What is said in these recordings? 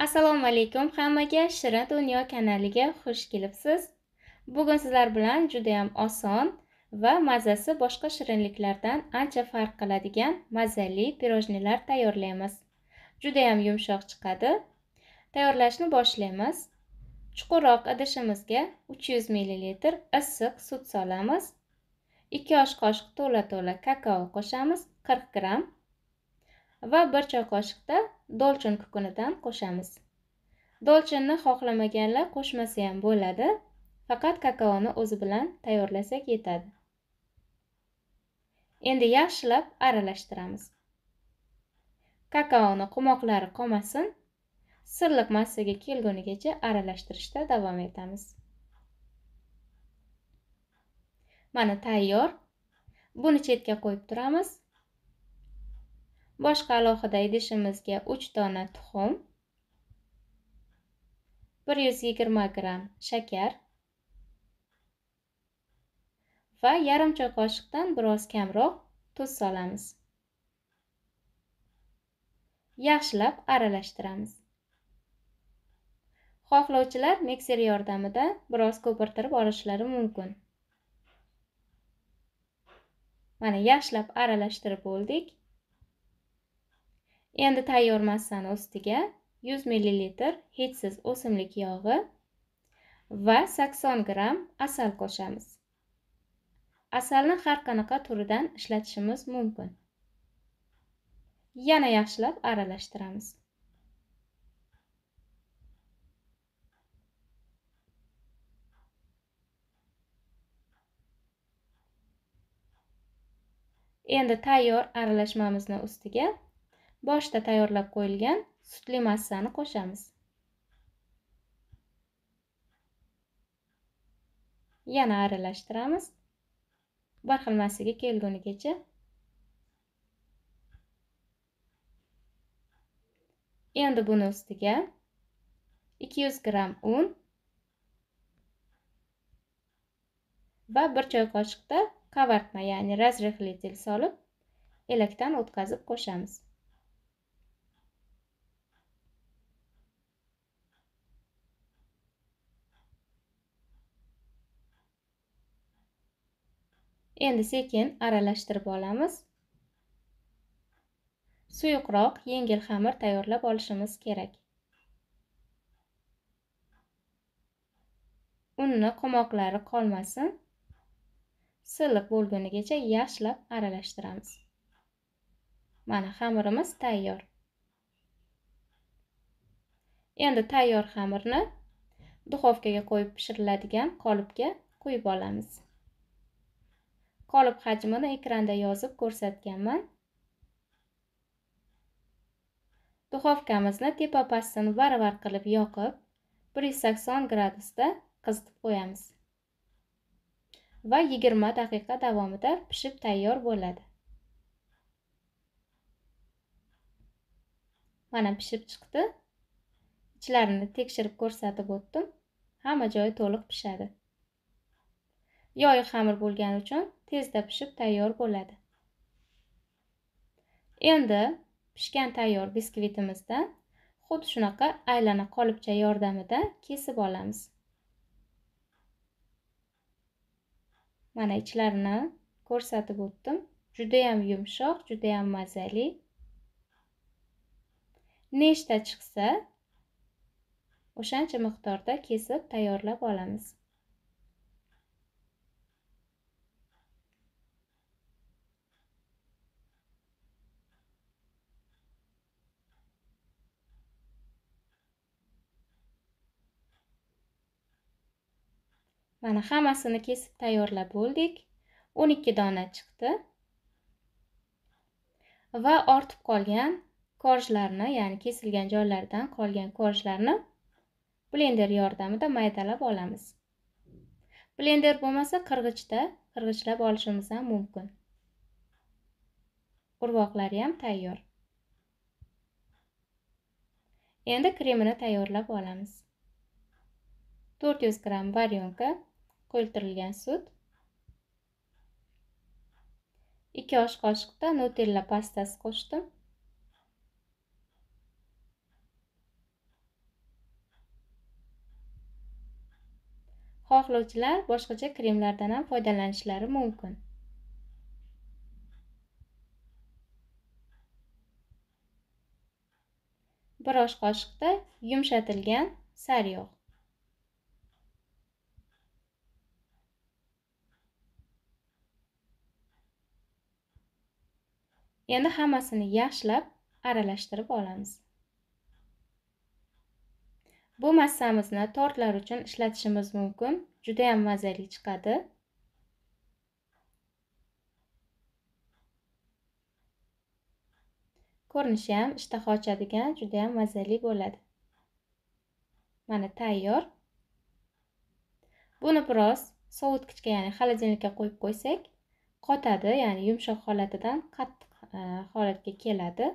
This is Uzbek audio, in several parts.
assalomu alaykum hammaga shirin dunyo kanaliga xush kelibsiz bugun sizlar bilan judayam oson va mazasi boshqa shirinliklardan ancha farq qiladigan mazali pirojnilar tayyorlaymiz judayam yumshoq chiqadi tayyorlashni boshlaymiz chuqurroq idishimizga 300 ml issiq sut solamiz 2 osh qoshiq to'la to'la kakao qo'shamiz 40 gramm va bir choy qoshiqda dolchin kukunidan qo'shamiz dolchinni xohlamaganlar qo'shmasa ham bo'ladi faqat kakaoni o'zi bilan tayyorlasak yetadi endi yaxshilab aralashtiramiz kakaoni qumoqlari qolmasin silliq massaga kelgunigacha aralashtirishda davom etamiz mana tayyor buni chetga qo'yib turamiz boshqa alohida idishimizga 3 dona tuxum 120 g shakar va yarim choy qoshiqdan biroz kamroq tuz solamiz yaxshilab aralashtiramiz xohlovchilar mikser yordamida biroz ko'pirtirib olishlari mumkin mana yaxshilab aralashtirib bo'ldik Endi tayyor massani ustiga 100 ml hidsiz o'simlik yog'i va 80 g asal qo'shamiz. Asalni har qanaqa turidan ishlatishimiz mumkin. Yana yaxshilab aralashtiramiz. Endi tayyor aralashmamizni ustiga boshda tayyorlab qo'yilgan sutli massani qo'shamiz yana aralashtiramiz bir xil massaga kelgunigacha endi buni ustiga 200 gramm un va bir choy qoshiqda qavartma ya'ni razrexlitel solib elakdan o'tkazib qo'shamiz endi sekin aralashtirib olamiz suyuqroq yengil xamir tayyorlab olishimiz kerak unni qo'moqlari qolmasin silliq bo'lgunigacha yaxshilab aralashtiramiz mana xamirimiz tayyor endi tayyor xamirni duxovkaga qo'yib pishiriladigan qolipga quyib olamiz qolib hajmini ekranda yozib ko'rsatganman duxovkamizni tepa pastini baravar qilib yoqib 180 gradusda qizitib qo'yamiz va 20 daqiqa davomida pishib tayyor bo'ladi mana pishib chiqdi ichlarini tekshirib ko'rsatib o'tdim hamma joyi to'liq pishadi yoyi xamir bo'lgani uchun tezda pishib tayyor bo'ladi endi pishgan tayyor biskvitimizdan xuddi shunaqa aylana qolipcha yordamida kesib olamiz mana ichlarini ko'rsatib o'tdim Juda ham yumshoq juda ham mazali nechta chiqsa o'shancha miqdorda kesib tayyorlab olamiz mana hammasini kesib tayyorlab bo'ldik 12 dona chiqdi va ortib qolgan korjlarni ya'ni kesilgan joylardan qolgan korjlarni blender yordamida maydalab olamiz blender bo'lmasa qirg'ichda qirg'ichlab olishimiz ham mumkin Qurvoqlari ham tayyor endi kremini tayyorlab olamiz 400 gram varyonka Qo'yiltirilgan sut. 2 osh qoshiqda nutella pastasi qo'shdim. Xohlovchilar boshqacha kremlardan ham foydalanishlari mumkin. Bir osh qoshiqda yumshatilgan sariyog' Endi hammasini yaxshilab aralashtirib olamiz. Bu massamizni tortlar uchun ishlatishimiz mumkin. Juda ham mazali chiqadi. Ko'rinishi ham ishtaha ochadigan, juda ham mazali bo'ladi. Mana tayyor. Buni biroz sovutgichga, ya'ni xolodilnikka qo'yib qo'ysak, qotadi, ya'ni yumshoq holatidan qattiq E, holatga keladi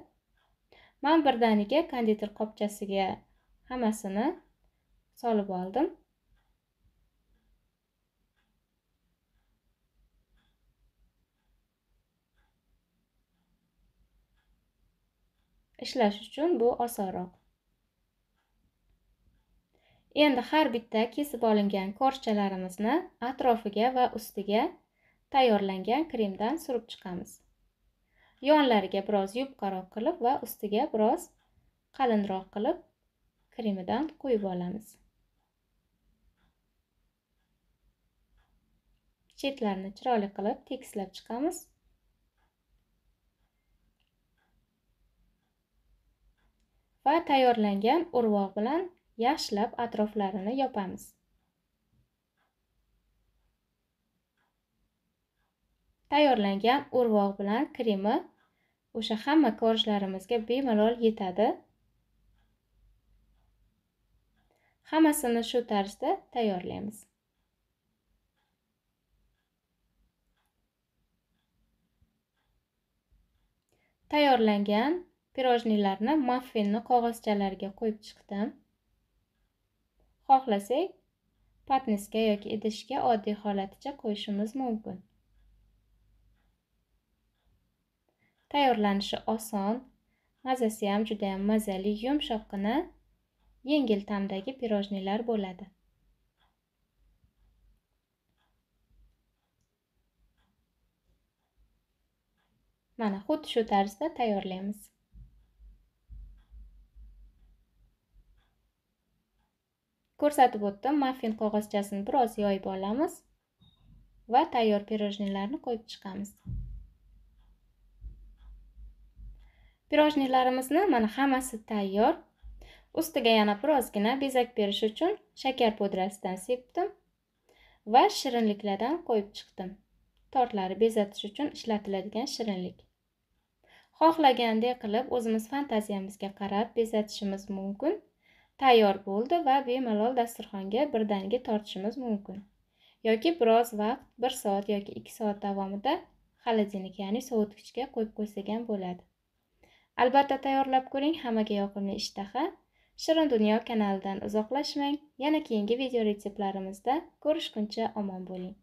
man birdaniga konditor qopchasiga hammasini solib oldim ishlash uchun bu osonroq Endi har bitta kesib olingan korchalarimizni atrofiga va ustiga tayyorlangan kremdan surib chiqamiz. yonlariga biroz yupqaroq qilib va ustiga biroz qalinroq qilib kremidan quyib olamiz chetlarini chiroyli qilib tekislab chiqamiz va tayyorlangan urvoq bilan yaxshilab atroflarini yopamiz tayyorlangan urvoq bilan kremi o'sha hamma ko'rishlarimizga bemalol yetadi hammasini shu tarzda tayyorlaymiz tayyorlangan pirojnilarni maffinni qog'ozchalarga qo'yib chiqdim xohlasak patnisga yoki idishga oddiy holaticha qo'yishimiz mumkin Tayyorlanishi oson, mazasi ham juda ham mazali, yumshoqqina, yengil ta'mdagi pirojnilar bo'ladi. Mana xuddi shu tarzda tayyorlaymiz. Ko'rsatib o'tdim, muffin qog'ozchasini biroz yoyib olamiz va tayyor pirojnilarni qo'yib chiqamiz. pirojnilarimizni mana hammasi tayyor ustiga yana birozgina bezak berish uchun shakar pudrasidan sepdim va shirinliklardan qo'yib chiqdim tortlari bezatish uchun ishlatiladigan shirinlik Xohlagandek qilib o'zimiz fantaziyamizga qarab bezatishimiz mumkin tayyor bo'ldi va bemalol dasturxonga birdaniga tortishimiz mumkin yoki biroz vaqt 1 soat yoki 2 soat davomida xolodilnik ya'ni sovutgichga qo'yib qo'ysak ham bo'ladi Albatta tayyorlab ko'ring hammaga yoqimli ishtaha. Shirin dunyo kanalidan uzoqlashmang. Yana keyingi video retseptlarimizda ko'rishguncha omon bo'ling.